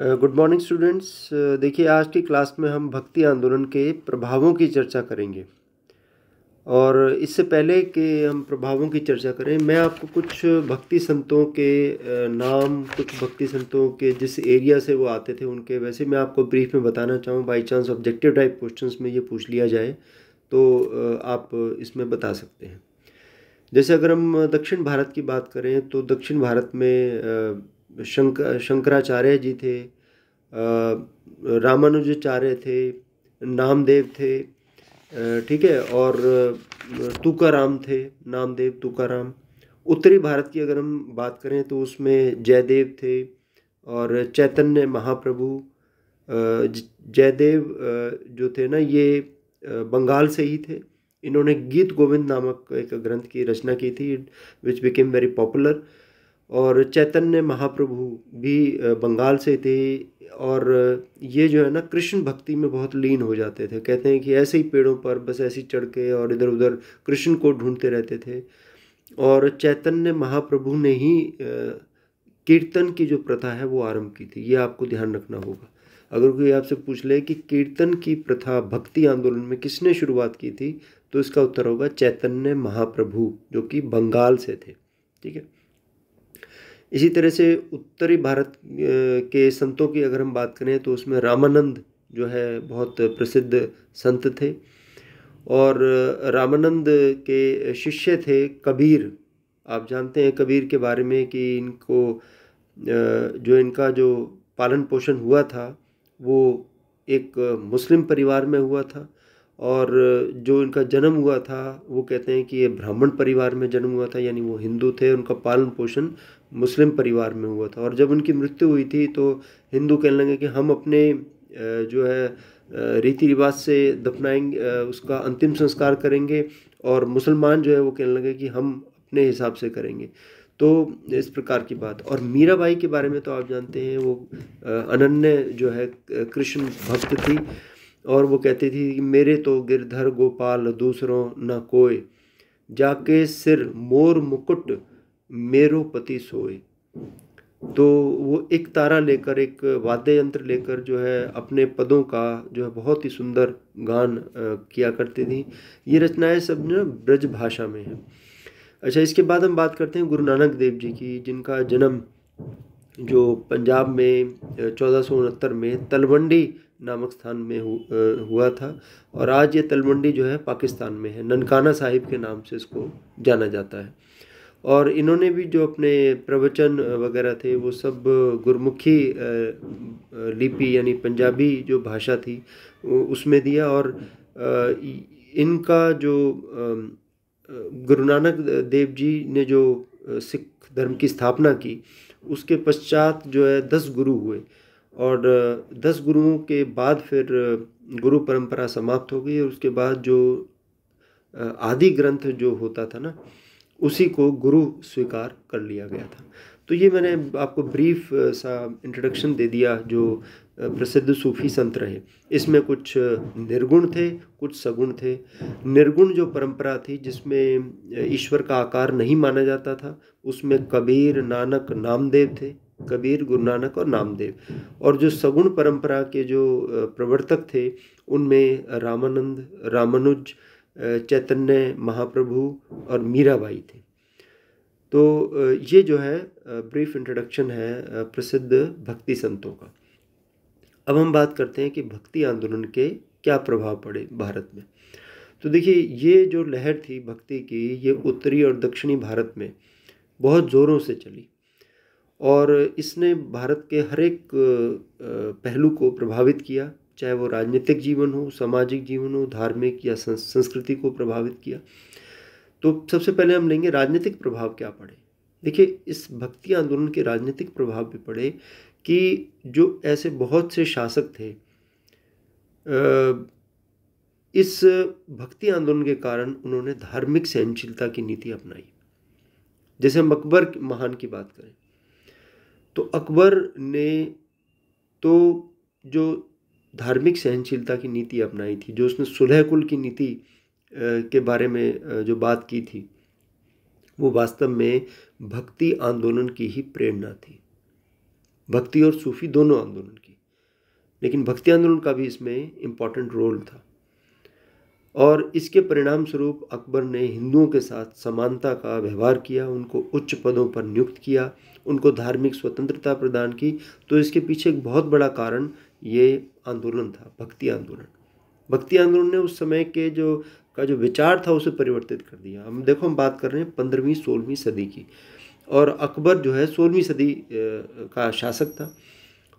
good morning students देखिए आज की क्लास में हम भक्ति आंदोलन के प्रभावों की चर्चा करेंगे और इससे पहले कि हम प्रभावों की चर्चा करें मैं आपको कुछ भक्ति संतों के नाम कुछ भक्ति संतों के जिस एरिया से वो आते थे उनके वैसे मैं आपको ब्रीफ में बताना चाहूँ by chance objective type question में ये पूछ लिया जाए तो आप इसमें बता सकते हैं जैसे अगर हम दक्षिण भारत की बात करें तो दक्षिण भारत में शंक शंकराचार्य जी थे रामानुजाचार्य थे नामदेव थे ठीक है और तुकाराम थे नामदेव तुकाराम उत्तरी भारत की अगर हम बात करें तो उसमें जयदेव थे और चैतन्य महाप्रभु जयदेव जो थे ना ये बंगाल से ही थे इन्होंने गीत गोविंद नामक एक ग्रंथ की रचना की थी विच बिकेम वेरी पॉपुलर और चैतन्य महाप्रभु भी बंगाल से थे और ये जो है ना कृष्ण भक्ति में बहुत लीन हो जाते थे कहते हैं कि ऐसे ही पेड़ों पर बस ऐसे ही चढ़ के और इधर उधर कृष्ण को ढूंढते रहते थे और चैतन्य महाप्रभु ने ही कीर्तन की जो प्रथा है वो आरंभ की थी ये आपको ध्यान रखना होगा अगर कोई आपसे पूछ ले कि कीर्तन की प्रथा भक्ति आंदोलन में किसने शुरुआत की थी तो इसका उत्तर होगा चैतन्य महाप्रभु जो कि बंगाल से थे ठीक है इसी तरह से उत्तरी भारत के संतों की अगर हम बात करें तो उसमें रामानंद जो है बहुत प्रसिद्ध संत थे और रामानंद के शिष्य थे कबीर आप जानते हैं कबीर के बारे में कि इनको जो इनका जो पालन पोषण हुआ था वो एक मुस्लिम परिवार में हुआ था और जो इनका जन्म हुआ था वो कहते हैं कि ये ब्राह्मण परिवार में जन्म हुआ था यानी वो हिंदू थे उनका पालन पोषण मुस्लिम परिवार में हुआ था और जब उनकी मृत्यु हुई थी तो हिंदू कहने लगे कि हम अपने जो है रीति रिवाज से दफनाएंगे उसका अंतिम संस्कार करेंगे और मुसलमान जो है वो कहने लगे कि हम अपने हिसाब से करेंगे तो इस प्रकार की बात और मीराबाई के बारे में तो आप जानते हैं वो अनन्य जो है कृष्ण भक्त थी और वो कहती थी कि मेरे तो गिरधर गोपाल दूसरों न कोय जाके सिर मोर मुकुट मेरो पति सोए तो वो एक तारा लेकर एक वाद्य यंत्र लेकर जो है अपने पदों का जो है बहुत ही सुंदर गान किया करती थी ये रचनाएं सब जो ब्रज भाषा में है अच्छा इसके बाद हम बात करते हैं गुरु नानक देव जी की जिनका जन्म जो पंजाब में चौदह में तलवंडी नामक स्थान में हुआ था और आज ये तलवंडी जो है पाकिस्तान में है ननकाना साहिब के नाम से इसको जाना जाता है और इन्होंने भी जो अपने प्रवचन वगैरह थे वो सब गुरमुखी लिपि यानी पंजाबी जो भाषा थी उसमें दिया और इनका जो गुरु नानक देव जी ने जो सिख धर्म की स्थापना की उसके पश्चात जो है दस गुरु हुए और दस गुरुओं के बाद फिर गुरु परंपरा समाप्त हो गई और उसके बाद जो आदि ग्रंथ जो होता था ना उसी को गुरु स्वीकार कर लिया गया था तो ये मैंने आपको ब्रीफ सा इंट्रोडक्शन दे दिया जो प्रसिद्ध सूफी संत रहे इसमें कुछ निर्गुण थे कुछ सगुण थे निर्गुण जो परंपरा थी जिसमें ईश्वर का आकार नहीं माना जाता था उसमें कबीर नानक नामदेव थे कबीर गुरु नानक और नामदेव और जो सगुण परंपरा के जो प्रवर्तक थे उनमें रामानंद रामानुज चैतन्य महाप्रभु और मीराबाई थे तो ये जो है ब्रीफ इंट्रोडक्शन है प्रसिद्ध भक्ति संतों का अब हम बात करते हैं कि भक्ति आंदोलन के क्या प्रभाव पड़े भारत में तो देखिए ये जो लहर थी भक्ति की ये उत्तरी और दक्षिणी भारत में बहुत ज़ोरों से चली और इसने भारत के हर एक पहलू को प्रभावित किया चाहे वो राजनीतिक जीवन हो सामाजिक जीवन हो धार्मिक या संस्कृति को प्रभावित किया तो सबसे पहले हम लेंगे राजनीतिक प्रभाव क्या पड़े देखिए इस भक्ति आंदोलन के राजनीतिक प्रभाव भी पड़े कि जो ऐसे बहुत से शासक थे इस भक्ति आंदोलन के कारण उन्होंने धार्मिक सहनशीलता की नीति अपनाई जैसे हम अकबर महान की बात करें तो अकबर ने तो जो धार्मिक सहनशीलता की नीति अपनाई थी जो उसने सुलह कुल की नीति के बारे में जो बात की थी वो वास्तव में भक्ति आंदोलन की ही प्रेरणा थी भक्ति और सूफी दोनों आंदोलन की लेकिन भक्ति आंदोलन का भी इसमें इम्पॉर्टेंट रोल था और इसके परिणाम स्वरूप अकबर ने हिंदुओं के साथ समानता का व्यवहार किया उनको उच्च पदों पर नियुक्त किया उनको धार्मिक स्वतंत्रता प्रदान की तो इसके पीछे एक बहुत बड़ा कारण ये आंदोलन था भक्ति आंदोलन भक्ति आंदोलन ने उस समय के जो का जो विचार था उसे परिवर्तित कर दिया हम देखो हम बात कर रहे हैं पंद्रहवीं सोलहवीं सदी की और अकबर जो है सोलहवीं सदी का शासक था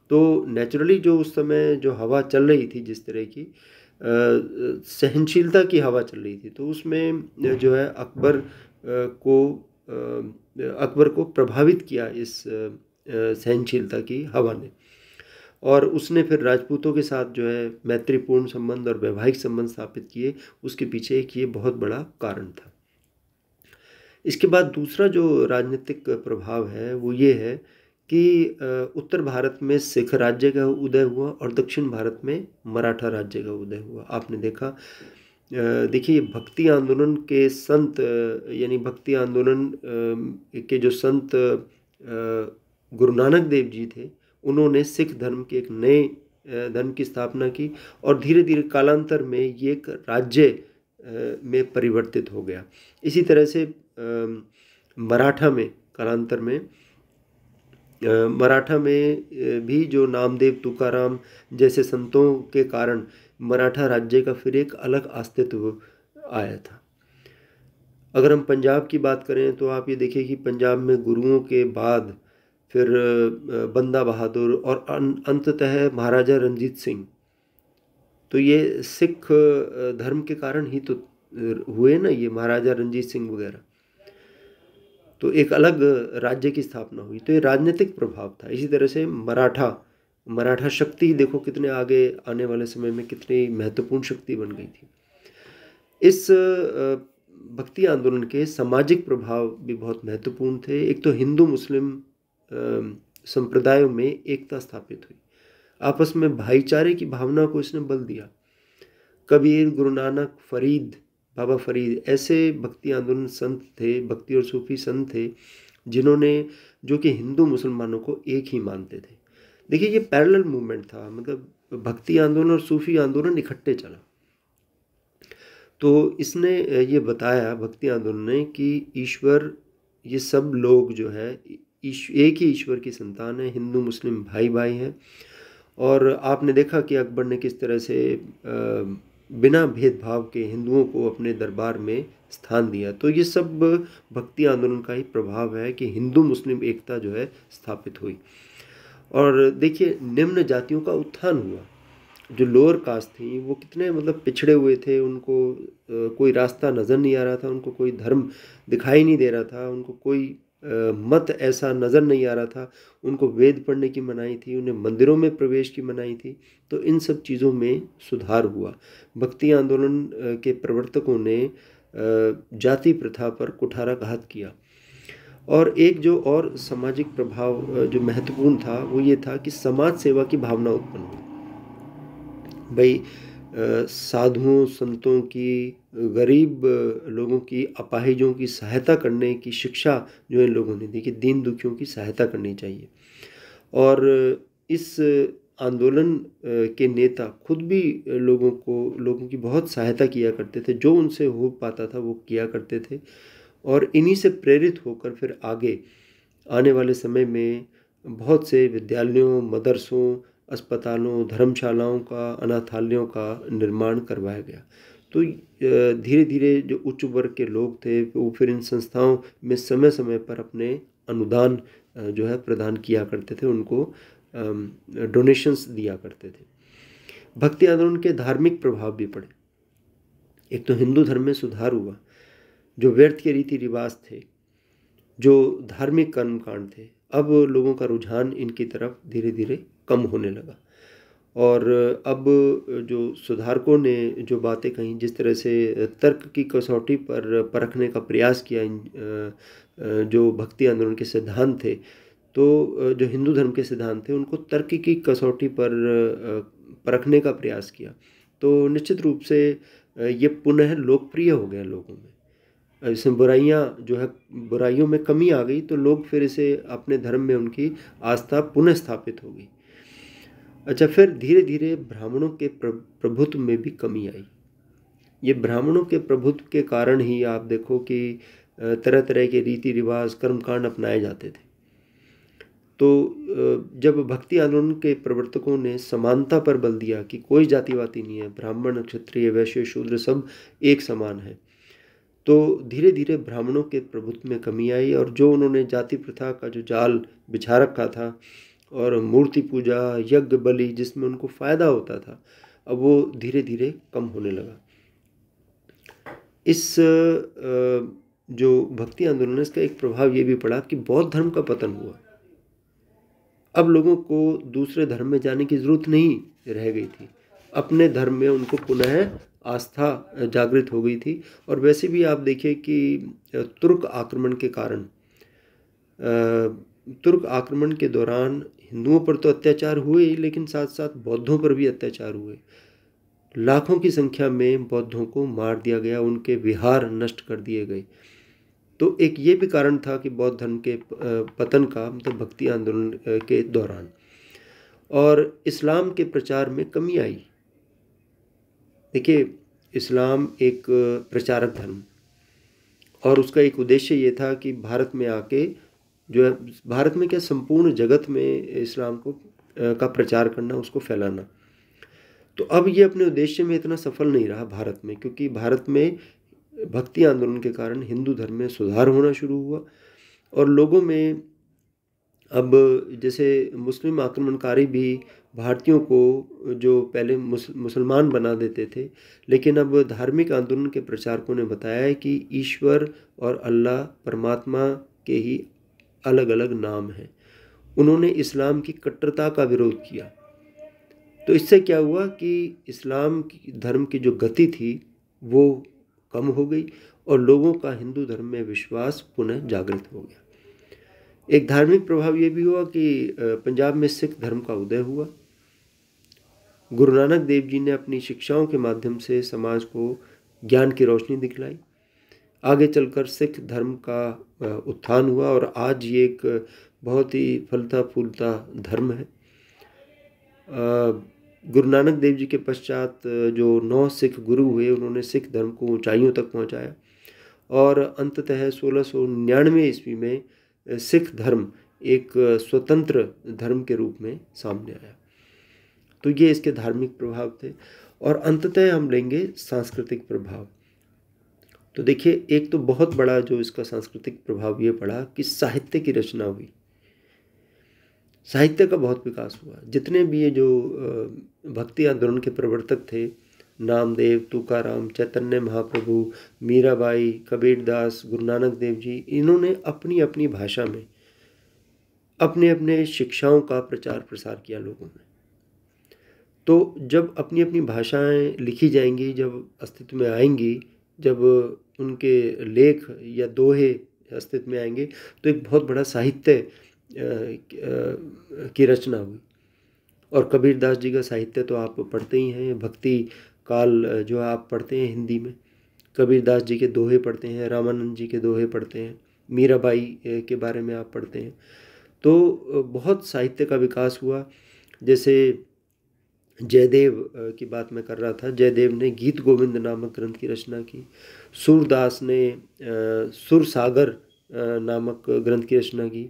तो नेचुरली जो उस समय जो हवा चल रही थी जिस तरह की सहनशीलता की हवा चल रही थी तो उसमें जो है अकबर को अकबर को प्रभावित किया इस सहनशीलता की हवा ने और उसने फिर राजपूतों के साथ जो है मैत्रीपूर्ण संबंध और वैवाहिक संबंध स्थापित किए उसके पीछे एक ये बहुत बड़ा कारण था इसके बाद दूसरा जो राजनीतिक प्रभाव है वो ये है कि उत्तर भारत में सिख राज्य का उदय हुआ और दक्षिण भारत में मराठा राज्य का उदय हुआ आपने देखा देखिए भक्ति आंदोलन के संत यानी भक्ति आंदोलन के जो संत गुरु नानक देव जी थे उन्होंने सिख धर्म के एक नए धर्म की स्थापना की और धीरे धीरे कालांतर में ये एक राज्य में परिवर्तित हो गया इसी तरह से मराठा में कालांतर में मराठा में भी जो नामदेव तुकाराम जैसे संतों के कारण मराठा राज्य का फिर एक अलग अस्तित्व आया था अगर हम पंजाब की बात करें तो आप ये देखिए कि पंजाब में गुरुओं के बाद फिर बंदा बहादुर और अंततः महाराजा रंजीत सिंह तो ये सिख धर्म के कारण ही तो हुए ना ये महाराजा रंजीत सिंह वगैरह तो एक अलग राज्य की स्थापना हुई तो ये राजनीतिक प्रभाव था इसी तरह से मराठा मराठा शक्ति देखो कितने आगे आने वाले समय में कितनी महत्वपूर्ण शक्ति बन गई थी इस भक्ति आंदोलन के सामाजिक प्रभाव भी बहुत महत्वपूर्ण थे एक तो हिंदू मुस्लिम संप्रदायों में एकता स्थापित हुई आपस में भाईचारे की भावना को इसने बल दिया कबीर गुरु नानक फरीद बाबा फरीद ऐसे भक्ति आंदोलन संत थे भक्ति और सूफी संत थे जिन्होंने जो कि हिंदू मुसलमानों को एक ही मानते थे देखिए ये पैरेलल मूवमेंट था मतलब भक्ति आंदोलन और सूफी आंदोलन इकट्ठे चला तो इसने ये बताया भक्ति आंदोलन ने कि ईश्वर ये सब लोग जो है एक ही ईश्वर की संतान है हिंदू मुस्लिम भाई भाई हैं और आपने देखा कि अकबर ने किस तरह से आ, बिना भेदभाव के हिंदुओं को अपने दरबार में स्थान दिया तो ये सब भक्ति आंदोलन का ही प्रभाव है कि हिंदू मुस्लिम एकता जो है स्थापित हुई और देखिए निम्न जातियों का उत्थान हुआ जो लोअर कास्ट थी वो कितने मतलब पिछड़े हुए थे उनको कोई रास्ता नज़र नहीं आ रहा था उनको कोई धर्म दिखाई नहीं दे रहा था उनको कोई मत ऐसा नज़र नहीं आ रहा था उनको वेद पढ़ने की मनाही थी उन्हें मंदिरों में प्रवेश की मनाही थी तो इन सब चीज़ों में सुधार हुआ भक्ति आंदोलन के प्रवर्तकों ने जाति प्रथा पर कुठाराघात किया और एक जो और सामाजिक प्रभाव जो महत्वपूर्ण था वो ये था कि समाज सेवा की भावना उत्पन्न हुई भाई साधुओं संतों की गरीब लोगों की अपाहिजों की सहायता करने की शिक्षा जो इन लोगों ने दी कि दीन दुखियों की सहायता करनी चाहिए और इस आंदोलन के नेता खुद भी लोगों को लोगों की बहुत सहायता किया करते थे जो उनसे हो पाता था वो किया करते थे और इन्हीं से प्रेरित होकर फिर आगे आने वाले समय में बहुत से विद्यालयों मदरसों अस्पतालों धर्मशालाओं का अनाथालयों का निर्माण करवाया गया तो धीरे धीरे जो उच्च वर्ग के लोग थे वो फिर इन संस्थाओं में समय समय पर अपने अनुदान जो है प्रदान किया करते थे उनको डोनेशंस दिया करते थे भक्ति आंदोलन के धार्मिक प्रभाव भी पड़े एक तो हिंदू धर्म में सुधार हुआ जो व्यर्थ के रीति रिवाज थे जो धार्मिक कर्मकांड थे अब लोगों का रुझान इनकी तरफ धीरे धीरे कम होने लगा और अब जो सुधारकों ने जो बातें कहीं जिस तरह से तर्क की कसौटी पर परखने का प्रयास किया जो भक्ति आंदोलन के सिद्धांत थे तो जो हिंदू धर्म के सिद्धांत थे उनको तर्क की कसौटी पर परखने का प्रयास किया तो निश्चित रूप से ये पुनः लोकप्रिय हो गया लोगों में इसमें बुराइयाँ जो है बुराइयों में कमी आ गई तो लोग फिर इसे अपने धर्म में उनकी आस्था पुनः स्थापित होगी अच्छा फिर धीरे धीरे ब्राह्मणों के प्रभुत्व में भी कमी आई ये ब्राह्मणों के प्रभुत्व के कारण ही आप देखो कि तरह तरह के रीति रिवाज कर्मकांड अपनाए जाते थे तो जब भक्ति आंदोलन के प्रवर्तकों ने समानता पर बल दिया कि कोई जातिवाती नहीं है ब्राह्मण क्षत्रिय वैश्य शूद्र सब एक समान है तो धीरे धीरे ब्राह्मणों के प्रभुत्व में कमी आई और जो उन्होंने जाति प्रथा का जो जाल बिछा रखा था और मूर्ति पूजा यज्ञ बलि जिसमें उनको फ़ायदा होता था अब वो धीरे धीरे कम होने लगा इस जो भक्ति आंदोलन है इसका एक प्रभाव ये भी पड़ा कि बौद्ध धर्म का पतन हुआ अब लोगों को दूसरे धर्म में जाने की ज़रूरत नहीं रह गई थी अपने धर्म में उनको पुनः आस्था जागृत हो गई थी और वैसे भी आप देखिए कि तुर्क आक्रमण के कारण तुर्क आक्रमण के दौरान हिंदुओं पर तो अत्याचार हुए ही लेकिन साथ साथ बौद्धों पर भी अत्याचार हुए लाखों की संख्या में बौद्धों को मार दिया गया उनके विहार नष्ट कर दिए गए तो एक ये भी कारण था कि बौद्ध धर्म के पतन का मतलब तो भक्ति आंदोलन के दौरान और इस्लाम के प्रचार में कमी आई देखिए इस्लाम एक प्रचारक धर्म और उसका एक उद्देश्य ये था कि भारत में आके जो है भारत में क्या संपूर्ण जगत में इस्लाम को का प्रचार करना उसको फैलाना तो अब ये अपने उद्देश्य में इतना सफल नहीं रहा भारत में क्योंकि भारत में भक्ति आंदोलन के कारण हिंदू धर्म में सुधार होना शुरू हुआ और लोगों में अब जैसे मुस्लिम आक्रमणकारी भी भारतीयों को जो पहले मुसलमान बना देते थे लेकिन अब धार्मिक आंदोलन के प्रचारकों ने बताया है कि ईश्वर और अल्लाह परमात्मा के ही अलग अलग नाम हैं उन्होंने इस्लाम की कट्टरता का विरोध किया तो इससे क्या हुआ कि इस्लाम की धर्म की जो गति थी वो कम हो गई और लोगों का हिंदू धर्म में विश्वास पुनः जागृत हो गया एक धार्मिक प्रभाव ये भी हुआ कि पंजाब में सिख धर्म का उदय हुआ गुरु नानक देव जी ने अपनी शिक्षाओं के माध्यम से समाज को ज्ञान की रोशनी दिखलाई आगे चलकर सिख धर्म का उत्थान हुआ और आज ये एक बहुत ही फलता फूलता धर्म है गुरु नानक देव जी के पश्चात जो नौ सिख गुरु हुए उन्होंने सिख धर्म को ऊंचाइयों तक पहुंचाया और अंततः सोलह सौ निन्यानवे ईस्वी में सिख धर्म एक स्वतंत्र धर्म के रूप में सामने आया तो ये इसके धार्मिक प्रभाव थे और अंततः हम लेंगे सांस्कृतिक प्रभाव तो देखिए एक तो बहुत बड़ा जो इसका सांस्कृतिक प्रभाव ये पड़ा कि साहित्य की रचना हुई साहित्य का बहुत विकास हुआ जितने भी ये जो भक्ति आंदोलन के प्रवर्तक थे नामदेव तुकाराम चैतन्य महाप्रभु मीराबाई कबीरदास गुरु नानक देव जी इन्होंने अपनी अपनी भाषा में अपने अपने शिक्षाओं का प्रचार प्रसार किया लोगों में तो जब अपनी अपनी भाषाएं लिखी जाएंगी जब अस्तित्व में आएंगी जब उनके लेख या दोहे अस्तित्व में आएंगे तो एक बहुत बड़ा साहित्य की रचना हुई और कबीर दास जी का साहित्य तो आप पढ़ते ही हैं भक्ति काल जो है आप पढ़ते हैं हिंदी में कबीर दास जी के दोहे पढ़ते हैं रामानंद जी के दोहे पढ़ते हैं मीराबाई के बारे में आप पढ़ते हैं तो बहुत साहित्य का विकास हुआ जैसे जयदेव की बात मैं कर रहा था जयदेव ने गीत गोविंद नामक ग्रंथ की रचना की सूरदास ने सुर सागर नामक ग्रंथ की रचना की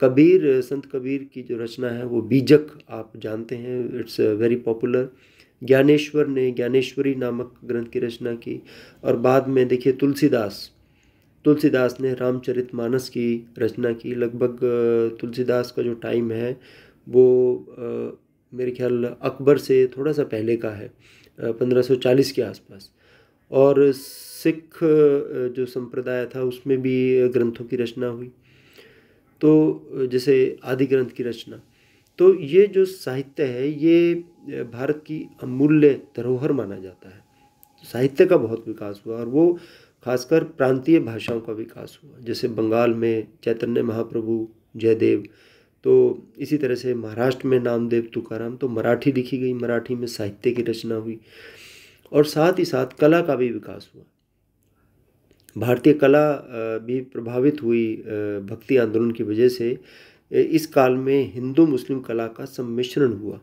कबीर संत कबीर की जो रचना है वो बीजक आप जानते हैं इट्स वेरी पॉपुलर ज्ञानेश्वर ने ज्ञानेश्वरी नामक ग्रंथ की रचना की और बाद में देखिए तुलसीदास तुलसीदास ने रामचरित मानस की रचना की लगभग तुलसीदास का जो टाइम है वो मेरे ख्याल अकबर से थोड़ा सा पहले का है 1540 के आसपास और सिख जो संप्रदाय था उसमें भी ग्रंथों की रचना हुई तो जैसे आदि ग्रंथ की रचना तो ये जो साहित्य है ये भारत की अमूल्य धरोहर माना जाता है साहित्य का बहुत विकास हुआ और वो खासकर प्रांतीय भाषाओं का विकास हुआ जैसे बंगाल में चैतन्य महाप्रभु जयदेव तो इसी तरह से महाराष्ट्र में नामदेव तुकाराम तो मराठी लिखी गई मराठी में साहित्य की रचना हुई और साथ ही साथ कला का भी विकास हुआ भारतीय कला भी प्रभावित हुई भक्ति आंदोलन की वजह से इस काल में हिंदू मुस्लिम कला का सम्मिश्रण हुआ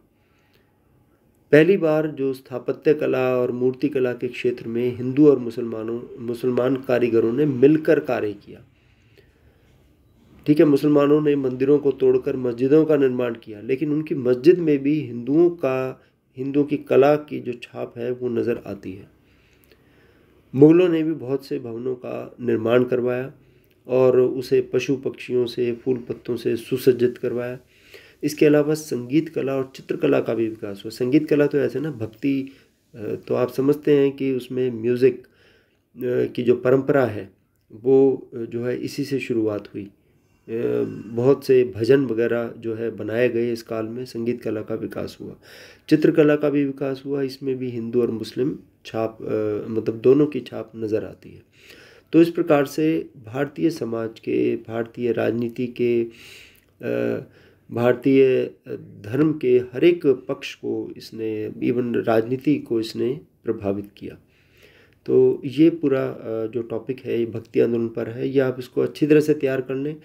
पहली बार जो स्थापत्य कला और मूर्ति कला के क्षेत्र में हिंदू और मुसलमानों मुसलमान कारीगरों ने मिलकर कार्य किया ठीक है मुसलमानों ने मंदिरों को तोड़कर मस्जिदों का निर्माण किया लेकिन उनकी मस्जिद में भी हिंदुओं का हिंदुओं की कला की जो छाप है वो नज़र आती है मुग़लों ने भी बहुत से भवनों का निर्माण करवाया और उसे पशु पक्षियों से फूल पत्तों से सुसज्जित करवाया इसके अलावा संगीत कला और चित्रकला का भी विकास हुआ संगीत कला तो ऐसे ना भक्ति तो आप समझते हैं कि उसमें म्यूज़िक की जो परंपरा है वो जो है इसी से शुरुआत हुई बहुत से भजन वगैरह जो है बनाए गए इस काल में संगीत कला का विकास हुआ चित्रकला का भी विकास हुआ इसमें भी हिंदू और मुस्लिम छाप मतलब दोनों की छाप नज़र आती है तो इस प्रकार से भारतीय समाज के भारतीय राजनीति के भारतीय धर्म के हर एक पक्ष को इसने इवन राजनीति को इसने प्रभावित किया तो ये पूरा जो टॉपिक है ये भक्ति आंदोलन पर है या आप इसको अच्छी तरह से तैयार कर लें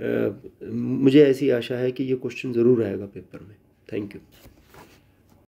मुझे ऐसी आशा है कि ये क्वेश्चन ज़रूर आएगा पेपर में थैंक यू